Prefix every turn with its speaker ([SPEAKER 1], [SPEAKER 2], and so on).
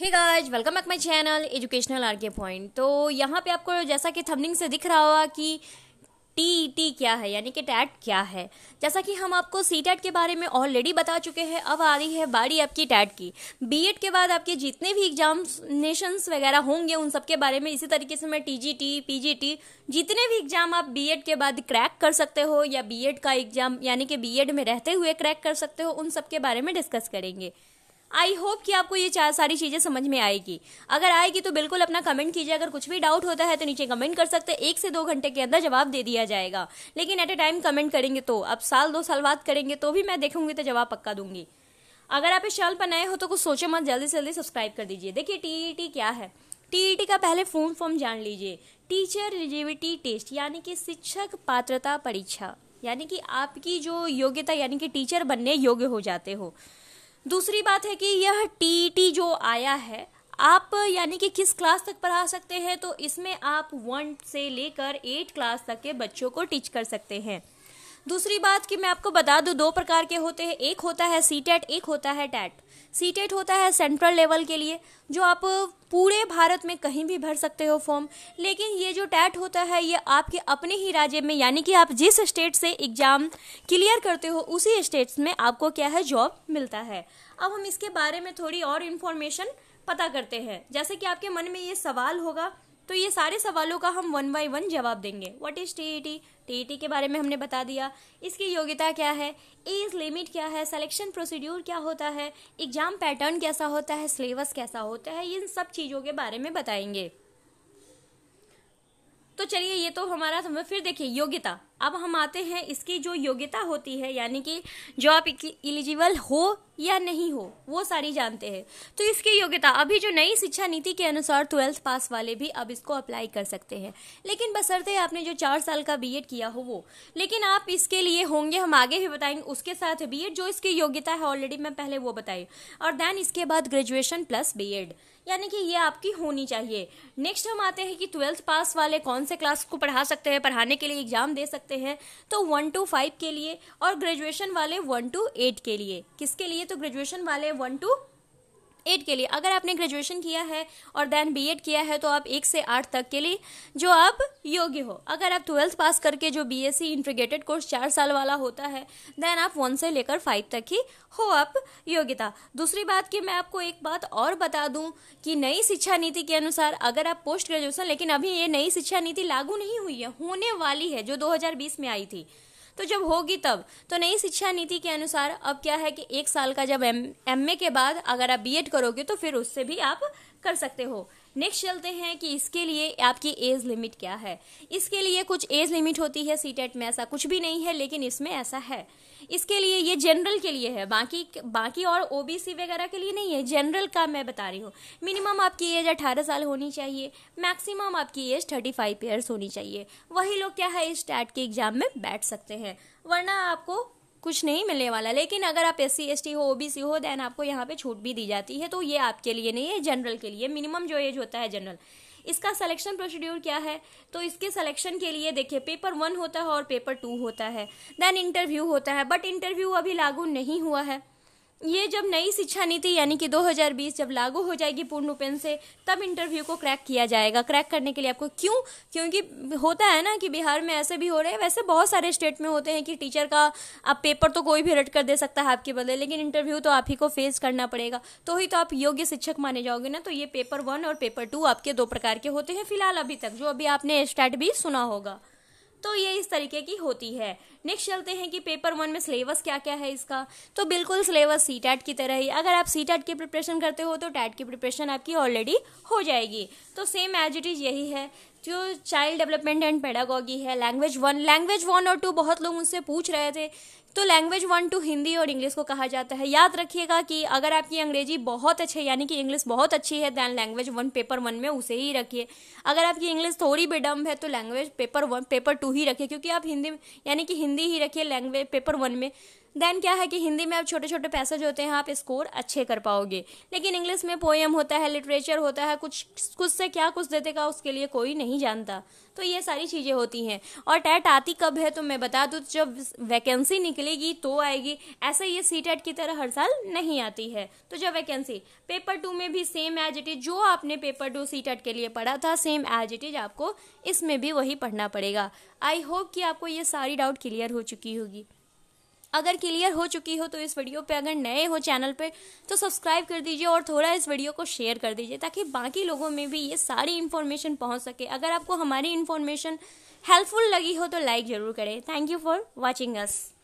[SPEAKER 1] hey guys welcome back my channel educational R K point तो यहाँ पे आपको जैसा कि थंबनिंग से दिख रहा होगा कि टी टी e क्या है यानी कि टैट क्या है जैसा कि हम आपको सी टैट के बारे में ऑलरेडी बता चुके हैं अब आ रही है बारी आपकी टैट की बी एड के बाद आपके जितने भी नेशंस वगैरह होंगे उन सब के बारे में इसी तरीके से मैं टीजीटी टी जितने भी एग्जाम आप बी एड के बाद क्रैक कर सकते हो या बी एड का एग्जाम यानी कि एड में रहते हुए क्रैक कर सकते हो उन सबके बारे में डिस्कस करेंगे आई होप कि आपको ये चार सारी चीज़ें समझ में आएगी अगर आएगी तो बिल्कुल अपना कमेंट कीजिए अगर कुछ भी डाउट होता है तो नीचे कमेंट कर सकते हैं एक से दो घंटे के अंदर जवाब दे दिया जाएगा लेकिन एट ए टाइम कमेंट करेंगे तो अब साल दो साल बाद करेंगे तो भी मैं देखूंगी तो जवाब पक्का दूंगी अगर आप इस चैनल पर नए हो तो कुछ सोचे मत जल्दी से जल्दी सब्सक्राइब कर दीजिए देखिए टी e क्या है टीईटी e का पहले फॉर्म फॉर्म जान लीजिए टीचर एलिजिबिलिटी टेस्ट यानी कि शिक्षक पात्रता परीक्षा यानी कि आपकी जो योग्यता यानी कि टीचर बनने योग्य हो जाते हो दूसरी बात है कि यह टी e जो आया है आप यानी कि किस क्लास तक पढ़ा सकते हैं तो इसमें आप वन से लेकर एट क्लास तक के बच्चों को टीच कर सकते हैं दूसरी बात कि मैं आपको बता दूं दो प्रकार के होते हैं एक होता है सी टेट एक होता है टैट सी टेट होता है सेंट्रल लेवल के लिए जो आप पूरे भारत में कहीं भी भर सकते हो फॉर्म लेकिन ये जो टैट होता है ये आपके अपने ही राज्य में यानी कि आप जिस स्टेट से एग्ज़ाम क्लियर करते हो उसी स्टेट्स में आपको क्या है जॉब मिलता है अब हम इसके बारे में थोड़ी और इन्फॉर्मेशन पता करते हैं जैसे कि आपके मन में ये सवाल होगा तो ये सारे सवालों का हम वन बाई वन जवाब देंगे वट इज़ टी टी के बारे में हमने बता दिया इसकी योग्यता क्या है एज लिमिट क्या है सिलेक्शन प्रोसीड्यूर क्या होता है एग्ज़ाम पैटर्न कैसा होता है सिलेबस कैसा होता है इन सब चीज़ों के बारे में बताएंगे तो चलिए ये तो हमारा फिर देखिए योग्यता अब हम आते हैं इसकी जो योग्यता होती है यानी कि जो आप इलिजिबल हो या नहीं हो वो सारी जानते हैं तो इसकी योग्यता अभी जो नई शिक्षा नीति के अनुसार ट्वेल्थ पास वाले भी अब इसको अप्लाई कर सकते हैं लेकिन बसरते आपने जो चार साल का बी किया हो वो लेकिन आप इसके लिए होंगे हम आगे भी बताएंगे उसके साथ बी जो इसकी योग्यता है ऑलरेडी मैं पहले वो बताई और देन इसके बाद ग्रेजुएशन प्लस बी यानी कि ये आपकी होनी चाहिए नेक्स्ट हम आते हैं कि ट्वेल्थ पास वाले कौन से क्लास को पढ़ा सकते हैं पढ़ाने के लिए एग्जाम दे सकते हैं करते हैं तो वन टू फाइव के लिए और ग्रेजुएशन वाले वन टू एट के लिए किसके लिए तो ग्रेजुएशन वाले वन टू एट के लिए अगर आपने ग्रेजुएशन किया है और देन बी एड किया है तो आप एक से आठ तक के लिए जो आप योग्य हो अगर आप ट्वेल्थ पास करके जो B S C integrated course चार साल वाला होता है देन आप वन से लेकर फाइव तक ही हो आप योग्यता दूसरी बात कि मैं आपको एक बात और बता दूं कि नई शिक्षा नीति के अनुसार अगर आप पोस्ट ग्रेजुएशन लेकिन अभी ये नई शिक्षा नीति लागू नहीं हुई है होने वाली है जो 2020 में आई थी तो जब होगी तब तो नई शिक्षा नीति के अनुसार अब क्या है कि एक साल का जब एम एम के बाद अगर आप बी करोगे तो फिर उससे भी आप कर सकते हो नेक्स्ट चलते हैं कि इसके लिए आपकी एज लिमिट क्या है इसके लिए कुछ एज लिमिट होती है सी टेट e में ऐसा कुछ भी नहीं है लेकिन इसमें ऐसा है इसके लिए ये जनरल के लिए है बाकी बाकी और ओबीसी वगैरह के लिए नहीं है जनरल का मैं बता रही हूँ मिनिमम आपकी एज अठारह साल होनी चाहिए मैक्सिमम आपकी एज थर्टी फाइव ईयर्स होनी चाहिए वही लोग क्या है इस टैट के एग्जाम में बैठ सकते हैं वरना आपको कुछ नहीं मिलने वाला लेकिन अगर आप एस सी हो सी हो देन आपको यहाँ पे छूट भी दी जाती है तो ये आपके लिए नहीं है जनरल के लिए मिनिमम जो एज होता है जनरल इसका सिलेक्शन प्रोसीड्यूर क्या है तो इसके सिलेक्शन के लिए देखिए पेपर वन होता है और पेपर टू होता है देन इंटरव्यू होता है बट इंटरव्यू अभी लागू नहीं हुआ है ये जब नई शिक्षा नीति यानी कि 2020 जब लागू हो जाएगी पूर्ण रूपेण से तब इंटरव्यू को क्रैक किया जाएगा क्रैक करने के लिए आपको क्यों क्योंकि होता है ना कि बिहार में ऐसे भी हो रहे हैं वैसे बहुत सारे स्टेट में होते हैं कि टीचर का आप पेपर तो कोई भी रट कर दे सकता है आपके बदले लेकिन इंटरव्यू तो आप ही को फेस करना पड़ेगा तो ही तो आप योग्य शिक्षक माने जाओगे ना तो ये पेपर वन और पेपर टू आपके दो प्रकार के होते हैं फिलहाल अभी तक जो अभी आपने स्टैट भी सुना होगा तो ये इस तरीके की होती है नेक्स्ट चलते हैं कि पेपर वन में सिलेबस क्या क्या है इसका तो बिल्कुल सिलेबस सी टैट की तरह ही अगर आप सी टैट की प्रिपरेशन करते हो तो टैट की प्रिपरेशन आपकी ऑलरेडी हो जाएगी तो सेम एज इट इज़ यही है जो चाइल्ड डेवलपमेंट एंड पेडागॉगी है लैंग्वेज वन लैंग्वेज वन और टू बहुत लोग मुझसे पूछ रहे थे तो लैंग्वेज वन टू हिंदी और इंग्लिश को कहा जाता है याद रखिएगा कि अगर आपकी अंग्रेजी बहुत अच्छी है यानी कि इंग्लिश बहुत अच्छी है then language one paper one में उसे ही रखिए अगर आपकी इंग्लिश थोड़ी भी डम है तो language paper one paper two ही रखिए क्योंकि आप हिंदी यानी कि हिंदी ही रखिए लैंग्वेज पेपर वन में देन क्या है कि हिंदी में आप छोटे छोटे पैसेज होते हैं आप स्कोर अच्छे कर पाओगे लेकिन इंग्लिश में पोएम होता है लिटरेचर होता है कुछ कुछ से क्या कुछ देते का उसके लिए कोई नहीं जानता तो ये सारी चीज़ें होती हैं और टैट आती कब है तो मैं बता दूँ जब वैकेंसी निकलेगी तो आएगी ऐसे ये सी टेट की तरह हर साल नहीं आती है तो जब वैकेंसी पेपर टू में भी सेम एज इट इज जो आपने पेपर टू सी टेट के लिए पढ़ा था सेम एज इट इज आपको इसमें भी वही पढ़ना पड़ेगा आई होप कि आपको ये सारी डाउट क्लियर हो चुकी होगी अगर क्लियर हो चुकी हो तो इस वीडियो पे अगर नए हो चैनल पे तो सब्सक्राइब कर दीजिए और थोड़ा इस वीडियो को शेयर कर दीजिए ताकि बाकी लोगों में भी ये सारी इन्फॉर्मेशन पहुंच सके अगर आपको हमारी इन्फॉर्मेशन हेल्पफुल लगी हो तो लाइक ज़रूर करें thank you for watching us